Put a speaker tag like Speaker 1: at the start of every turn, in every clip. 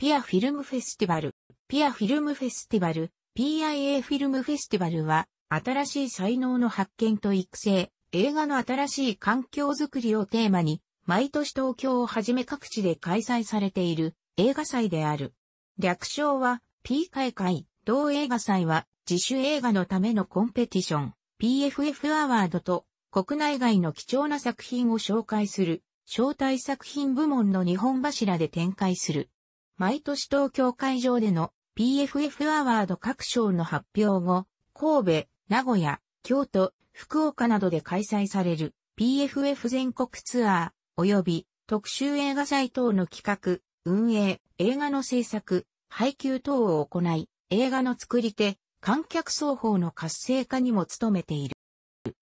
Speaker 1: ピアフィルムフェスティバル。ピアフィルムフェスティバル、PIA フィルムフェスティバルは、新しい才能の発見と育成、映画の新しい環境づくりをテーマに、毎年東京をはじめ各地で開催されている映画祭である。略称は P 開会、同映画祭は自主映画のためのコンペティション、PFF アワードと国内外の貴重な作品を紹介する、招待作品部門の日本柱で展開する。毎年東京会場での PFF アワード各賞の発表後、神戸、名古屋、京都、福岡などで開催される PFF 全国ツアー及び特集映画祭等の企画、運営、映画の制作、配給等を行い、映画の作り手、観客双方の活性化にも努めている。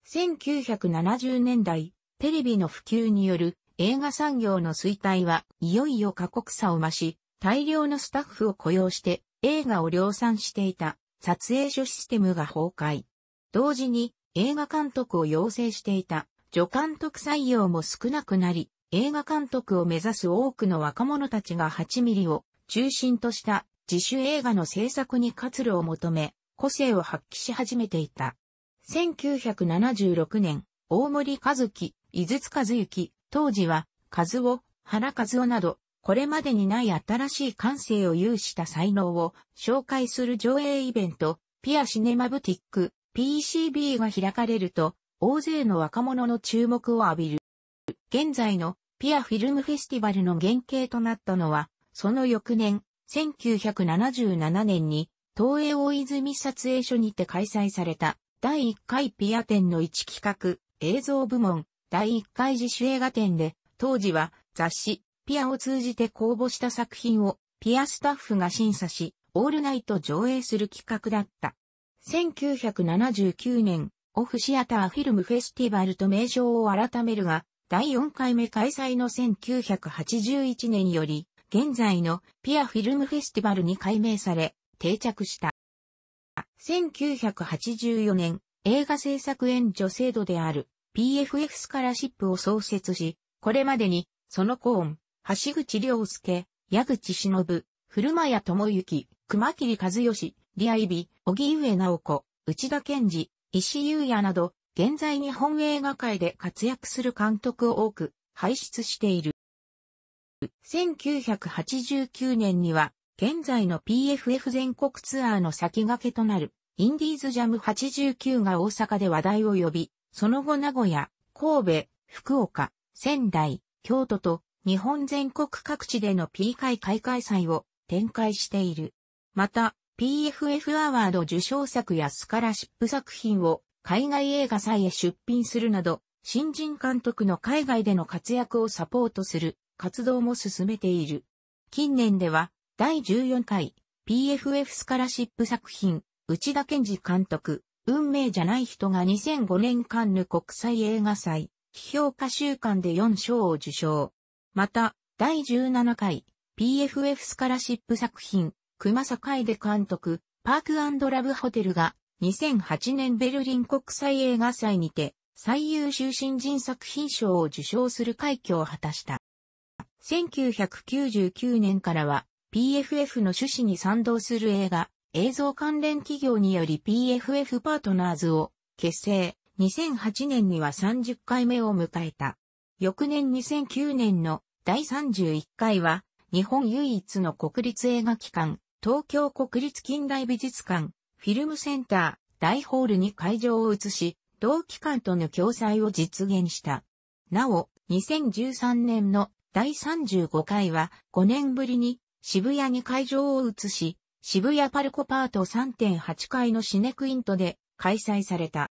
Speaker 1: 1970年代、テレビの普及による映画産業の衰退はいよいよ過酷さを増し、大量のスタッフを雇用して映画を量産していた撮影所システムが崩壊。同時に映画監督を養成していた助監督採用も少なくなり、映画監督を目指す多くの若者たちが8ミリを中心とした自主映画の制作に活路を求め、個性を発揮し始めていた。1976年、大森和樹、井筒和幸、当時は、和夫、原和夫など、これまでにない新しい感性を有した才能を紹介する上映イベント、ピアシネマブティック、PCB が開かれると、大勢の若者の注目を浴びる。現在のピアフィルムフェスティバルの原型となったのは、その翌年、1977年に、東映大泉撮影所にて開催された、第1回ピア展の1企画、映像部門、第1回自主映画展で、当時は雑誌、ピアを通じて公募した作品をピアスタッフが審査し、オールナイト上映する企画だった。1979年、オフシアターフィルムフェスティバルと名称を改めるが、第4回目開催の1981年より、現在のピアフィルムフェスティバルに改名され、定着した。1984年、映画制作援助制度である PFF スカラシップを創設し、これまでにそのコーン、橋口良介、矢口忍、古間屋智之、熊切和義、リアイビ、荻上直子、内田健二、石優也など、現在日本映画界で活躍する監督を多く輩出している。1989年には、現在の PFF 全国ツアーの先駆けとなる、インディーズジャム89が大阪で話題を呼び、その後名古屋、神戸、福岡、仙台、京都と日本全国各地での P 会開会祭を展開している。また、PFF アワード受賞作やスカラシップ作品を海外映画祭へ出品するなど、新人監督の海外での活躍をサポートする活動も進めている。近年では、第14回 PFF スカラシップ作品、内田健二監督、運命じゃない人が2005年カンヌ国際映画祭、批評家週間で4賞を受賞。また、第17回 PFF スカラシップ作品、熊坂で監督、パークラブホテルが2008年ベルリン国際映画祭にて最優秀新人作品賞を受賞する快挙を果たした。1999年からは PFF の趣旨に賛同する映画、映像関連企業により PFF パートナーズを結成、2008年には30回目を迎えた。翌年2009年の第31回は、日本唯一の国立映画機関、東京国立近代美術館、フィルムセンター、大ホールに会場を移し、同機関との共催を実現した。なお、2013年の第35回は5年ぶりに渋谷に会場を移し、渋谷パルコパート3.8階のシネクイントで開催された。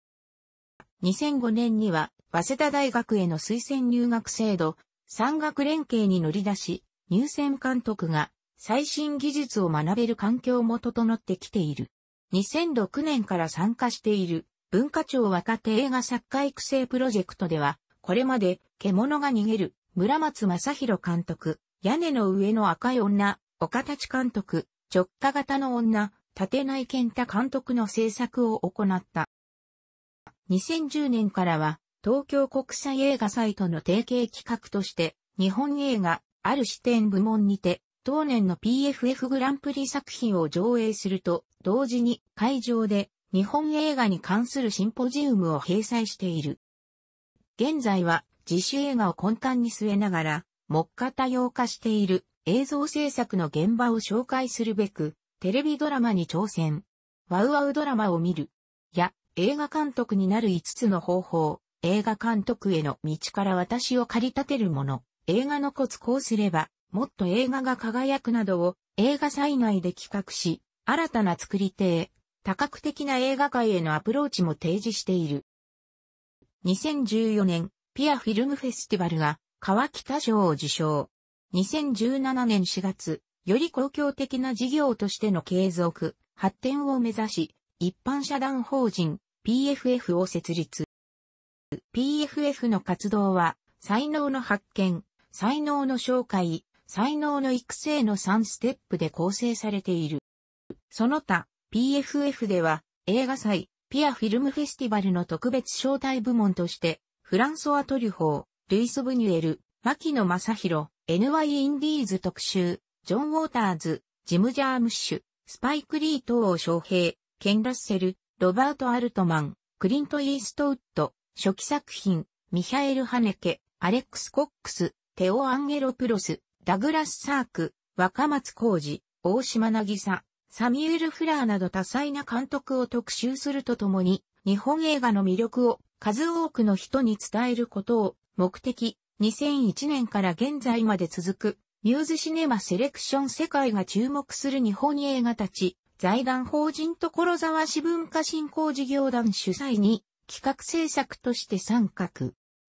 Speaker 1: 2005年には、早稲田大学への推薦入学制度、産学連携に乗り出し、入選監督が最新技術を学べる環境も整ってきている。2006年から参加している文化庁若手映画作家育成プロジェクトでは、これまで獣が逃げる村松正宏監督、屋根の上の赤い女、岡立監督、直下型の女、立内健太監督の制作を行った。2010年からは、東京国際映画祭との提携企画として、日本映画、ある視点部門にて、当年の PFF グランプリ作品を上映すると、同時に会場で日本映画に関するシンポジウムを閉鎖している。現在は自主映画を根幹に据えながら、目下多様化している映像制作の現場を紹介するべく、テレビドラマに挑戦。ワウワウドラマを見る。や、映画監督になる5つの方法、映画監督への道から私を駆り立てるもの、映画のコツこうすれば、もっと映画が輝くなどを映画祭内で企画し、新たな作り手へ、多角的な映画界へのアプローチも提示している。2014年、ピアフィルムフェスティバルが川北賞を受賞。2017年4月、より公共的な事業としての継続、発展を目指し、一般社団法人 PFF を設立。PFF の活動は、才能の発見、才能の紹介、才能の育成の3ステップで構成されている。その他、PFF では、映画祭、ピアフィルムフェスティバルの特別招待部門として、フランソワ・トリュフォー、ルイス・ブニュエル、牧野正宏、NY インディーズ特集、ジョン・ウォーターズ、ジム・ジャームッシュ、スパイク・リー・等を招平、ケン・ラッセル、ロバート・アルトマン、クリント・イーストウッド、初期作品、ミハエル・ハネケ、アレックス・コックス、テオ・アンゲロプロス、ダグラス・サーク、若松浩二、大島渚、サミュエル・フラーなど多彩な監督を特集するとともに、日本映画の魅力を数多くの人に伝えることを目的、2001年から現在まで続く、ミューズシネマセレクション世界が注目する日本映画たち、財団法人所沢市文化振興事業団主催に企画制作として参画。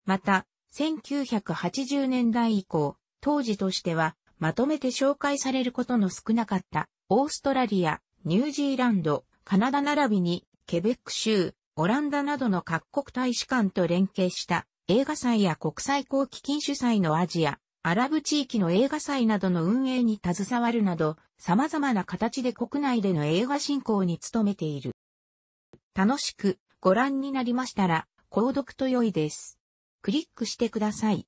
Speaker 1: また、1980年代以降、当時としてはまとめて紹介されることの少なかったオーストラリア、ニュージーランド、カナダ並びにケベック州、オランダなどの各国大使館と連携した映画祭や国際公基金主催のアジア、アラブ地域の映画祭などの運営に携わるなど、様々な形で国内での映画振興に努めている。楽しくご覧になりましたら、購読と良いです。クリックしてください。